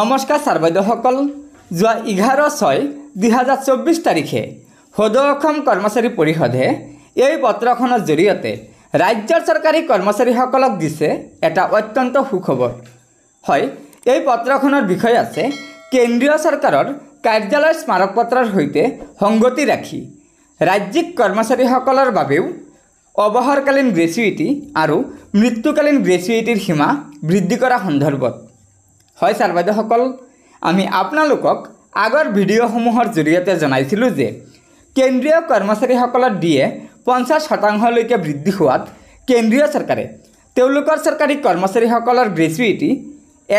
নমস্কাৰ ছাৰ বাইদেউসকল যোৱা এঘাৰ ছয় দুহেজাৰ চৌব্বিছ তাৰিখে সদৌ অসম কৰ্মচাৰী পৰিষদে এই পত্ৰখনৰ জৰিয়তে ৰাজ্যৰ চৰকাৰী কৰ্মচাৰীসকলক দিছে এটা অত্যন্ত সুখবৰ হয় এই পত্ৰখনৰ বিষয় আছে কেন্দ্ৰীয় চৰকাৰৰ কাৰ্যালয় স্মাৰক পত্ৰৰ সৈতে সংগতি ৰাখি ৰাজ্যিক কৰ্মচাৰীসকলৰ বাবেও অৱসৰকালীন গ্ৰেচুইটি আৰু মৃত্যুকালীন গ্ৰেচুইটিৰ সীমা বৃদ্ধি কৰা সন্দৰ্ভত হয় ছাৰ বাইদেউসকল আমি আপোনালোকক আগৰ ভিডিঅ'সমূহৰ জৰিয়তে জনাইছিলোঁ যে কেন্দ্ৰীয় কৰ্মচাৰীসকলৰ ডি এ পঞ্চাছ শতাংশলৈকে বৃদ্ধি হোৱাত কেন্দ্ৰীয় চৰকাৰে তেওঁলোকৰ চৰকাৰী কৰ্মচাৰীসকলৰ গ্ৰেচুইটি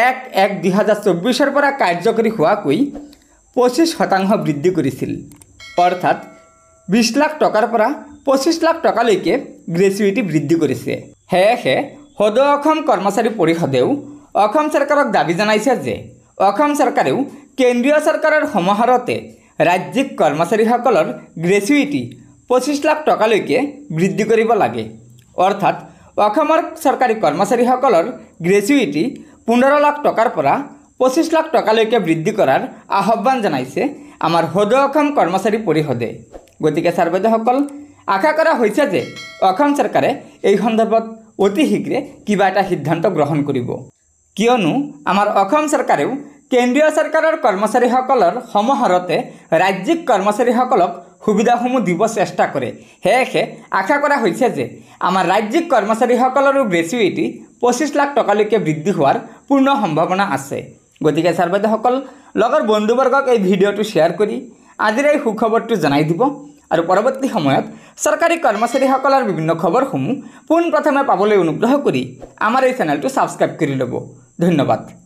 এক এক দুহেজাৰ চৌব্বিছৰ পৰা কাৰ্যকৰী হোৱাকৈ পঁচিছ শতাংশ বৃদ্ধি কৰিছিল অৰ্থাৎ বিছ লাখ টকাৰ পৰা পঁচিছ লাখ টকালৈকে গ্ৰেচুইটি বৃদ্ধি কৰিছে সেয়েহে সদৌ অসম কৰ্মচাৰী পৰিষদেও অসম চৰকাৰক দাবী জনাইছে যে অসম চৰকাৰেও কেন্দ্ৰীয় চৰকাৰৰ সমাহাৰতে ৰাজ্যিক কৰ্মচাৰীসকলৰ গ্ৰেচুইটি পঁচিছ লাখ টকালৈকে বৃদ্ধি কৰিব লাগে অৰ্থাৎ অসমৰ চৰকাৰী কৰ্মচাৰীসকলৰ গ্ৰেচুইটি পোন্ধৰ লাখ টকাৰ পৰা পঁচিছ লাখ টকালৈকে বৃদ্ধি কৰাৰ আহ্বান জনাইছে আমাৰ সদৌ অসম কৰ্মচাৰী পৰিষদে গতিকে চাৰ্বাইদেউসকল আশা কৰা হৈছে যে অসম চৰকাৰে এই সন্দৰ্ভত অতি শীঘ্ৰে কিবা এটা সিদ্ধান্ত গ্ৰহণ কৰিব কিয়নো আমাৰ অসম চৰকাৰেও কেন্দ্ৰীয় চৰকাৰৰ কৰ্মচাৰীসকলৰ সমাহাৰতে ৰাজ্যিক কৰ্মচাৰীসকলক সুবিধাসমূহ দিব চেষ্টা কৰে সেয়েহে আশা কৰা হৈছে যে আমাৰ ৰাজ্যিক কৰ্মচাৰীসকলৰো গ্ৰেচুইটি পঁচিছ লাখ টকালৈকে বৃদ্ধি হোৱাৰ পূৰ্ণ সম্ভাৱনা আছে গতিকে ছাৰ লগৰ বন্ধুবৰ্গক এই ভিডিঅ'টো শ্বেয়াৰ কৰি আজিৰে এই সুখবৰটো জনাই দিব আৰু পৰৱৰ্তী সময়ত চৰকাৰী কৰ্মচাৰীসকলৰ বিভিন্ন খবৰসমূহ পোনপ্ৰথমে পাবলৈ অনুগ্ৰহ কৰি আমাৰ এই চেনেলটো ছাবস্ক্ৰাইব কৰি ল'ব धन्यवाद